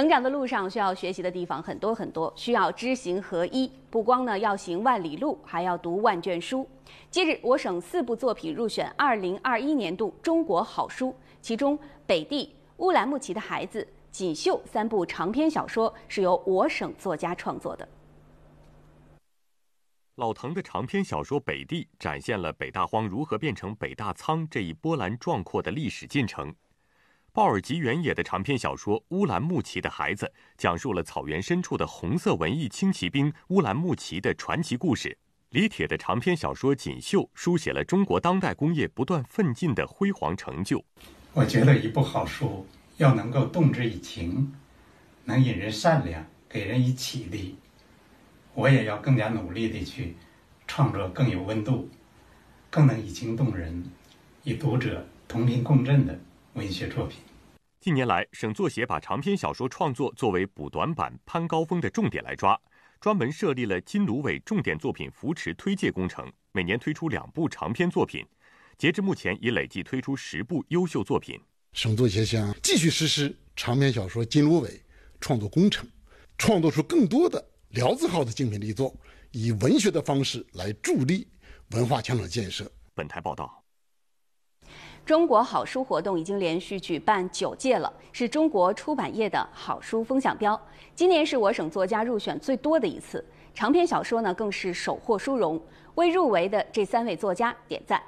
成长的路上需要学习的地方很多很多，需要知行合一。不光呢要行万里路，还要读万卷书。近日，我省四部作品入选二零二一年度中国好书，其中《北地》《乌兰牧骑的孩子》《锦绣》三部长篇小说是由我省作家创作的。老藤的长篇小说《北地》展现了北大荒如何变成北大仓这一波澜壮阔的历史进程。鲍尔吉·原野的长篇小说《乌兰牧骑的孩子》讲述了草原深处的红色文艺轻骑兵乌兰牧骑的传奇故事。李铁的长篇小说《锦绣》书写了中国当代工业不断奋进的辉煌成就。我觉得一部好书要能够动之以情，能引人善良，给人以启迪。我也要更加努力的去创作更有温度、更能以情动人、与读者同频共振的。文学作品。近年来，省作协把长篇小说创作作为补短板、攀高峰的重点来抓，专门设立了“金芦苇”重点作品扶持推介工程，每年推出两部长篇作品，截至目前已累计推出十部优秀作品。省作协将继续实施长篇小说“金芦苇”创作工程，创作出更多的“辽字号”的精品力作，以文学的方式来助力文化强省建设。本台报道。中国好书活动已经连续举办九届了，是中国出版业的好书风向标。今年是我省作家入选最多的一次，长篇小说呢更是首获殊荣。为入围的这三位作家点赞。